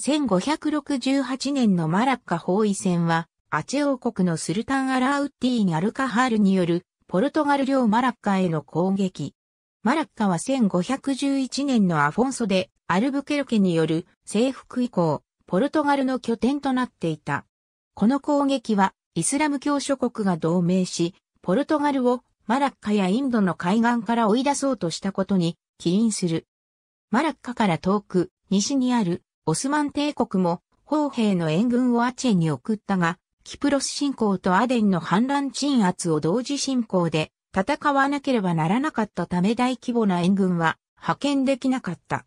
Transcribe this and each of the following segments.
1568年のマラッカ包囲戦は、アチェ王国のスルタン・アラウッティーン・アルカハールによる、ポルトガル領マラッカへの攻撃。マラッカは1511年のアフォンソで、アルブケルケによる征服以降、ポルトガルの拠点となっていた。この攻撃は、イスラム教諸国が同盟し、ポルトガルをマラッカやインドの海岸から追い出そうとしたことに起因する。マラッカから遠く、西にあるオスマン帝国も、砲兵の援軍をアチェに送ったが、キプロス侵攻とアデンの反乱鎮圧を同時進行で戦わなければならなかったため大規模な援軍は派遣できなかった。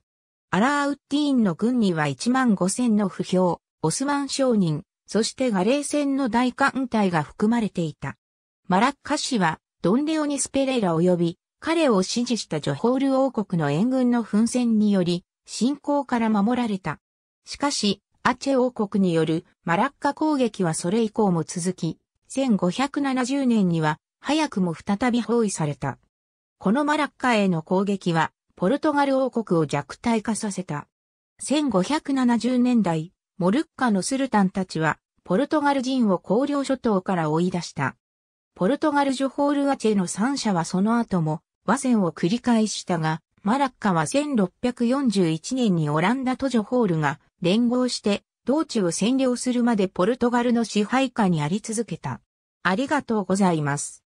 アラーウッディーンの軍には1万5千の不評、オスマン商人、そしてガレー戦の大艦隊が含まれていた。マラッカ氏はドンレオニス・ペレラ及び彼を支持したジョホール王国の援軍の奮戦により、侵攻から守られた。しかし、アチェ王国によるマラッカ攻撃はそれ以降も続き、1570年には早くも再び包囲された。このマラッカへの攻撃は、ポルトガル王国を弱体化させた。1570年代、モルッカのスルタンたちは、ポルトガル人を高領諸島から追い出した。ポルトガルジョホールアチェの三者はその後も、和戦を繰り返したが、マラッカは1641年にオランダとジョホールが連合して同地を占領するまでポルトガルの支配下にあり続けた。ありがとうございます。